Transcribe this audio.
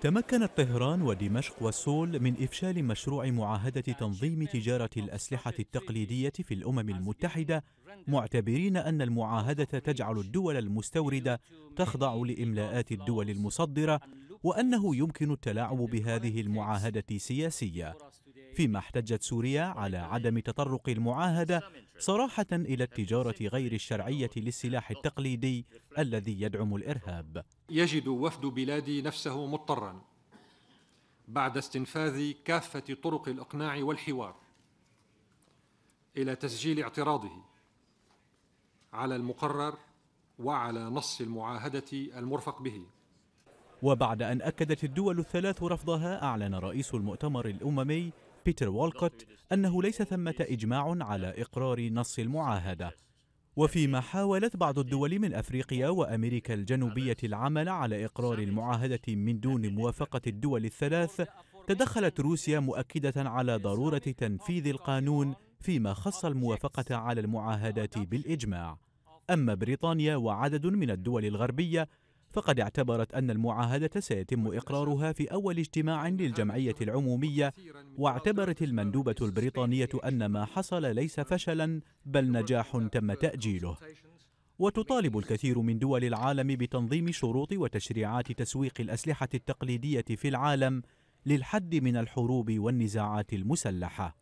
تمكنت طهران ودمشق والسول من إفشال مشروع معاهدة تنظيم تجارة الأسلحة التقليدية في الأمم المتحدة معتبرين أن المعاهدة تجعل الدول المستوردة تخضع لإملاءات الدول المصدرة وأنه يمكن التلاعب بهذه المعاهدة سياسيا فيما احتجت سوريا على عدم تطرق المعاهدة صراحة إلى التجارة غير الشرعية للسلاح التقليدي الذي يدعم الإرهاب يجد وفد بلادي نفسه مضطرا بعد استنفاذ كافة طرق الإقناع والحوار إلى تسجيل اعتراضه على المقرر وعلى نص المعاهدة المرفق به وبعد أن أكدت الدول الثلاث رفضها أعلن رئيس المؤتمر الأممي بيتر والكوت أنه ليس ثمة إجماع على إقرار نص المعاهدة وفيما حاولت بعض الدول من أفريقيا وأمريكا الجنوبية العمل على إقرار المعاهدة من دون موافقة الدول الثلاث تدخلت روسيا مؤكدة على ضرورة تنفيذ القانون فيما خص الموافقة على المعاهدات بالإجماع أما بريطانيا وعدد من الدول الغربية فقد اعتبرت أن المعاهدة سيتم إقرارها في أول اجتماع للجمعية العمومية واعتبرت المندوبة البريطانية أن ما حصل ليس فشلا بل نجاح تم تأجيله وتطالب الكثير من دول العالم بتنظيم شروط وتشريعات تسويق الأسلحة التقليدية في العالم للحد من الحروب والنزاعات المسلحة